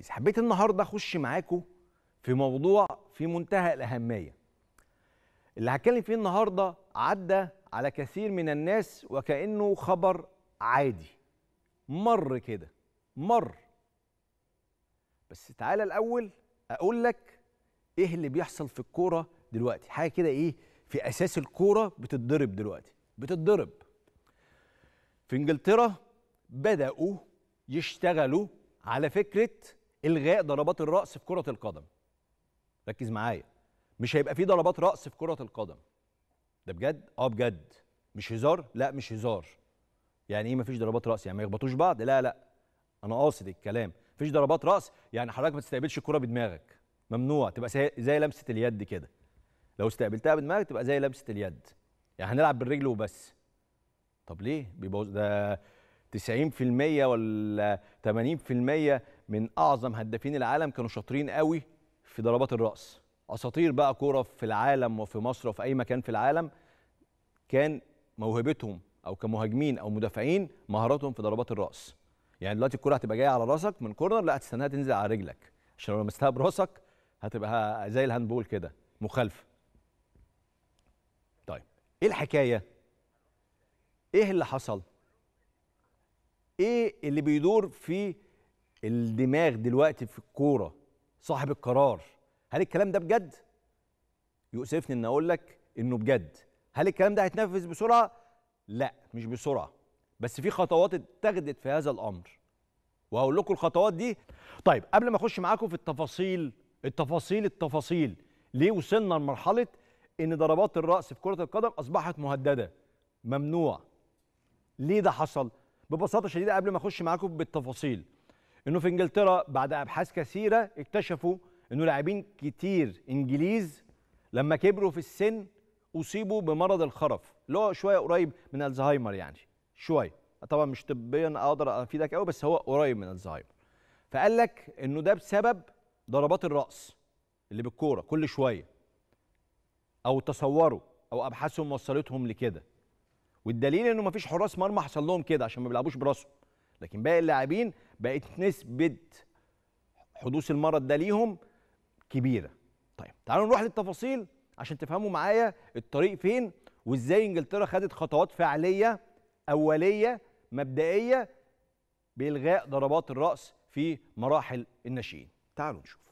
التركيز حبيت النهارده اخش معاكم في موضوع في منتهى الاهميه اللي هتكلم فيه النهارده عدى على كثير من الناس وكانه خبر عادي مر كده مر بس تعالى الاول اقول لك ايه اللي بيحصل في الكوره دلوقتي حاجه كده ايه في اساس الكوره بتتضرب دلوقتي بتتضرب في انجلترا بداوا يشتغلوا على فكره الغاء ضربات الراس في كره القدم ركز معايا مش هيبقى في ضربات راس في كره القدم ده بجد اه بجد مش هزار لا مش هزار يعني ايه مفيش ضربات راس يعني ما يخبطوش بعض لا لا انا قاصد الكلام مفيش ضربات راس يعني حضرتك ما تستقبلش الكره بدماغك ممنوع تبقى زي لمسه اليد كده لو استقبلتها بدماغك تبقى زي لمسه اليد يعني هنلعب بالرجل وبس طب ليه بيبوظ ده 90% ولا 80% من اعظم هدافين العالم كانوا شاطرين قوي في ضربات الراس اساطير بقى كوره في العالم وفي مصر وفي اي مكان في العالم كان موهبتهم او كمهاجمين او مدافعين مهاراتهم في ضربات الراس يعني دلوقتي الكره هتبقى جايه على راسك من كورنر لا هتستناها تنزل على رجلك عشان لو لمستها براسك هتبقى زي الهاندبول كده مخالفه طيب ايه الحكايه ايه اللي حصل ايه اللي بيدور في الدماغ دلوقتي في الكوره صاحب القرار هل الكلام ده بجد يؤسفني ان اقول لك انه بجد هل الكلام ده هيتنفذ بسرعه لا مش بسرعه بس في خطوات اتخذت في هذا الامر وهقول لكم الخطوات دي طيب قبل ما اخش معاكم في التفاصيل التفاصيل التفاصيل ليه وصلنا لمرحله ان ضربات الراس في كره القدم اصبحت مهدده ممنوع ليه ده حصل ببساطه شديده قبل ما اخش معاكم بالتفاصيل انه في انجلترا بعد ابحاث كثيره اكتشفوا انه لاعبين كتير انجليز لما كبروا في السن اصيبوا بمرض الخرف اللي هو شويه قريب من الزهايمر يعني شويه طبعا مش طبيا اقدر افيدك قوي بس هو قريب من الزهايمر فقال لك انه ده بسبب ضربات الراس اللي بالكوره كل شويه او تصوروا او ابحاثهم وصلتهم لكده والدليل انه مفيش حراس مرمى حصل لهم كده عشان ما بيلعبوش براسهم لكن باقي اللاعبين بقت نسبه حدوث المرض ده ليهم كبيره طيب تعالوا نروح للتفاصيل عشان تفهموا معايا الطريق فين وازاي انجلترا خدت خطوات فعليه اوليه مبدئيه بالغاء ضربات الراس في مراحل الناشئين تعالوا نشوف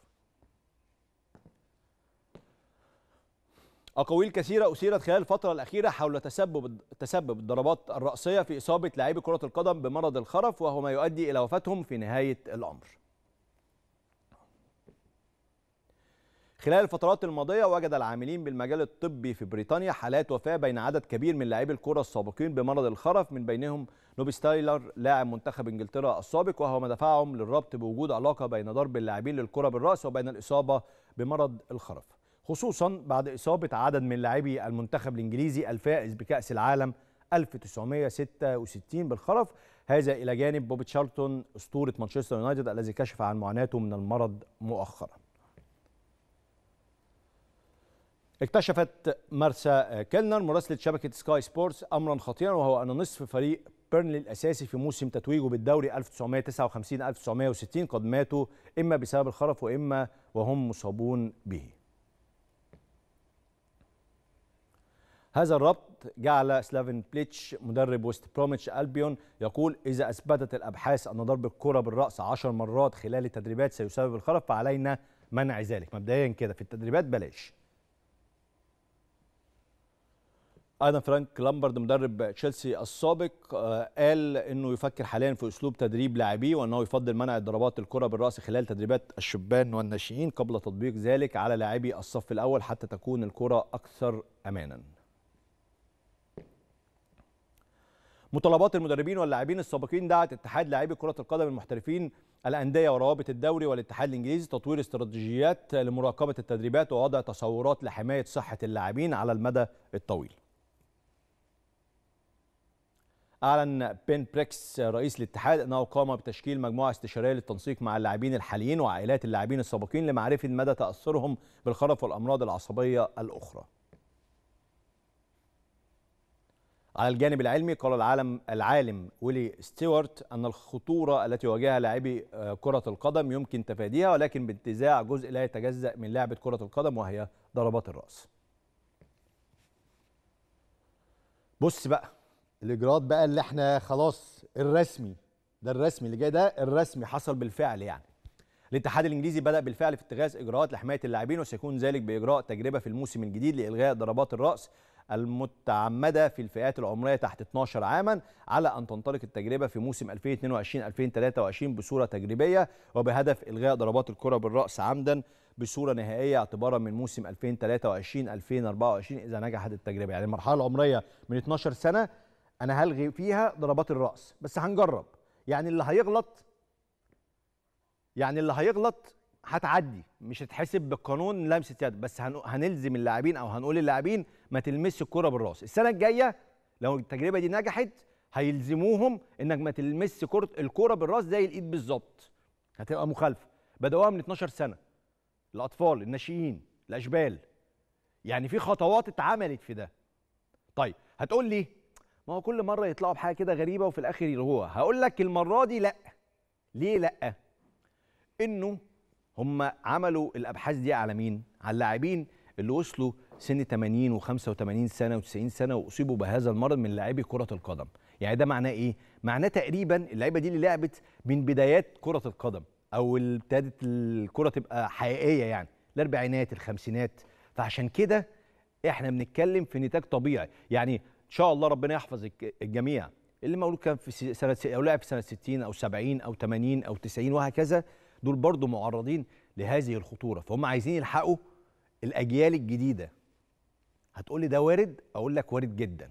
أقاويل كثيرة أثيرت خلال الفترة الأخيرة حول تسبب تسبب الضربات الرأسية في إصابة لاعبي كرة القدم بمرض الخرف وهو ما يؤدي إلى وفاتهم في نهاية الأمر. خلال الفترات الماضية وجد العاملين بالمجال الطبي في بريطانيا حالات وفاة بين عدد كبير من لاعبي الكرة السابقين بمرض الخرف من بينهم نوبي ستايلر لاعب منتخب انجلترا السابق وهو ما دفعهم للربط بوجود علاقة بين ضرب اللاعبين للكرة بالرأس وبين الإصابة بمرض الخرف. خصوصا بعد إصابة عدد من لاعبي المنتخب الإنجليزي الفائز بكأس العالم 1966 بالخرف هذا إلى جانب بوبي تشارلتون أسطورة مانشستر يونايتد الذي كشف عن معاناته من المرض مؤخرا اكتشفت مارسا كيلنر مراسلة شبكة سكاي سبورتس أمرا خطيرا وهو أن نصف فريق بيرنلي الأساسي في موسم تتويجه بالدوري 1959-1960 قد ماتوا إما بسبب الخرف وإما وهم مصابون به هذا الربط جعل سلافين بليتش مدرب وست بروميتش ألبيون يقول إذا أثبتت الأبحاث أن ضرب الكرة بالرأس 10 مرات خلال التدريبات سيسبب الخرف فعلينا منع ذلك مبدئيا كده في التدريبات بلاش ايضا فرانك لامبرد مدرب تشيلسي السابق آه، قال انه يفكر حاليا في اسلوب تدريب لاعبيه وانه يفضل منع ضربات الكره بالراس خلال تدريبات الشبان والناشئين قبل تطبيق ذلك على لاعبي الصف الاول حتى تكون الكره اكثر امانا مطالبات المدربين واللاعبين السابقين دعت اتحاد لاعبي كرة القدم المحترفين الأندية وروابط الدوري والاتحاد الإنجليزي تطوير استراتيجيات لمراقبة التدريبات ووضع تصورات لحماية صحة اللاعبين على المدى الطويل. أعلن بين بريكس رئيس الاتحاد أنه قام بتشكيل مجموعة استشارية للتنسيق مع اللاعبين الحاليين وعائلات اللاعبين السابقين لمعرفة مدى تأثرهم بالخرف والأمراض العصبية الأخرى. على الجانب العلمي قال العالم العالم ويلي ستيوارت أن الخطورة التي واجهها لاعبي آه، كرة القدم يمكن تفاديها ولكن بانتزاع جزء لا يتجزأ من لعبة كرة القدم وهي ضربات الرأس بص بقى الإجراءات بقى اللي احنا خلاص الرسمي ده الرسمي اللي جاي ده الرسمي حصل بالفعل يعني الاتحاد الانجليزي بدا بالفعل في اتخاذ اجراءات لحمايه اللاعبين وسيكون ذلك باجراء تجربه في الموسم الجديد لالغاء ضربات الراس المتعمدة في الفئات العمرية تحت 12 عاما على أن تنطلق التجربة في موسم 2022-2023 بصورة تجريبية وبهدف إلغاء ضربات الكرة بالرأس عمدا بصورة نهائية اعتبارا من موسم 2023-2024 إذا نجحت التجربة يعني المرحلة العمرية من 12 سنة أنا هلغي فيها ضربات الرأس بس هنجرب يعني اللي هيغلط يعني اللي هيغلط هتعدي مش هتحسب بالقانون لمسه يد بس هنلزم اللاعبين او هنقول للاعبين ما تلمسش الكرة بالراس السنة الجاية لو التجربة دي نجحت هيلزموهم انك ما تلمسش كرة الكرة بالراس زي الايد بالظبط هتبقى مخالفة بدأوها من 12 سنة الأطفال الناشئين الأشبال يعني في خطوات اتعملت في ده طيب هتقول لي ما هو كل مرة يطلعوا بحاجة كده غريبة وفي الآخر يلغوها هقول لك المرة دي لأ ليه لأ إنه هم عملوا الأبحاث دي على مين على اللاعبين اللي وصلوا سن 80 و85 سنه و90 سنه واصيبوا بهذا المرض من لاعبي كره القدم يعني ده معناه ايه معناه تقريبا اللعيبه دي اللي لعبت من بدايات كره القدم او ابتدت الكره تبقى حقيقيه يعني الاربعينات الخمسينات فعشان كده احنا بنتكلم في نتاج طبيعي يعني ان شاء الله ربنا يحفظ الجميع اللي مولود كان في سنه او لعب في سنه 60 او 70 او 80 او 90 وهكذا دول برضو معرضين لهذه الخطوره فهم عايزين يلحقوا الاجيال الجديده هتقول لي ده وارد اقول لك وارد جدا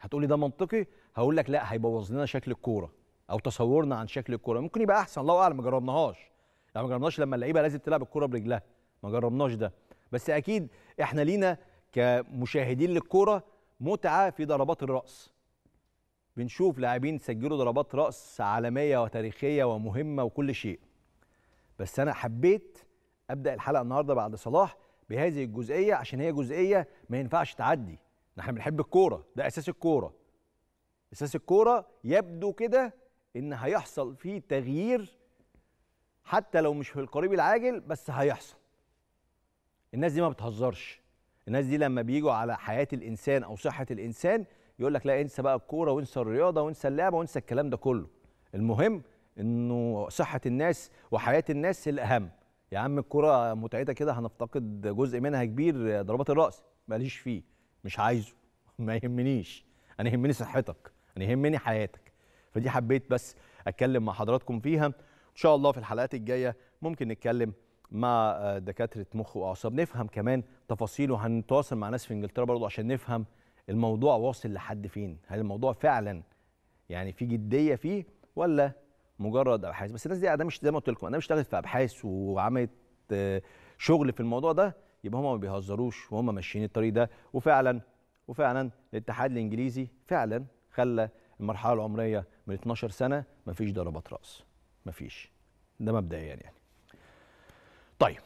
هتقول لي ده منطقي هقول لك لا هيبوظ لنا شكل الكوره او تصورنا عن شكل الكوره ممكن يبقى احسن الله اعلم ما جربناهاش لا ما جربناش لما اللعيبه لازم تلعب الكوره برجلها ما جربناش ده بس اكيد احنا لينا كمشاهدين للكوره متعه في ضربات الراس بنشوف لاعبين سجلوا ضربات راس عالميه وتاريخيه ومهمه وكل شيء بس انا حبيت ابدا الحلقه النهارده بعد صلاح بهذه الجزئيه عشان هي جزئيه ما ينفعش تعدي احنا بنحب الكوره ده اساس الكوره اساس الكوره يبدو كده ان هيحصل فيه تغيير حتى لو مش في القريب العاجل بس هيحصل الناس دي ما بتهزرش الناس دي لما بيجوا على حياه الانسان او صحه الانسان يقول لك لا انسى بقى الكوره وانسى الرياضه وانسى اللعبه وانسى الكلام ده كله المهم انه صحه الناس وحياه الناس الاهم يا عم الكرة متعتها كده هنفتقد جزء منها كبير ضربات الرأس ماليش فيه مش عايزه ما يهمنيش أنا يهمني صحتك أنا يهمني حياتك فدي حبيت بس أتكلم مع حضراتكم فيها إن شاء الله في الحلقات الجاية ممكن نتكلم مع دكاترة مخ وأعصاب نفهم كمان تفاصيله هنتواصل مع ناس في إنجلترا برضه عشان نفهم الموضوع واصل لحد فين هل الموضوع فعلا يعني في جدية فيه ولا مجرد ابحاث بس الناس دي مش زي ما قلت لكم مش اشتغلت في ابحاث وعملت آه، شغل في الموضوع ده يبقى هم ما بيهزروش وهم ماشيين الطريق ده وفعلا وفعلا الاتحاد الانجليزي فعلا خلى المرحله العمريه من 12 سنه ما فيش ضربات راس ما فيش ده مبدئيا يعني طيب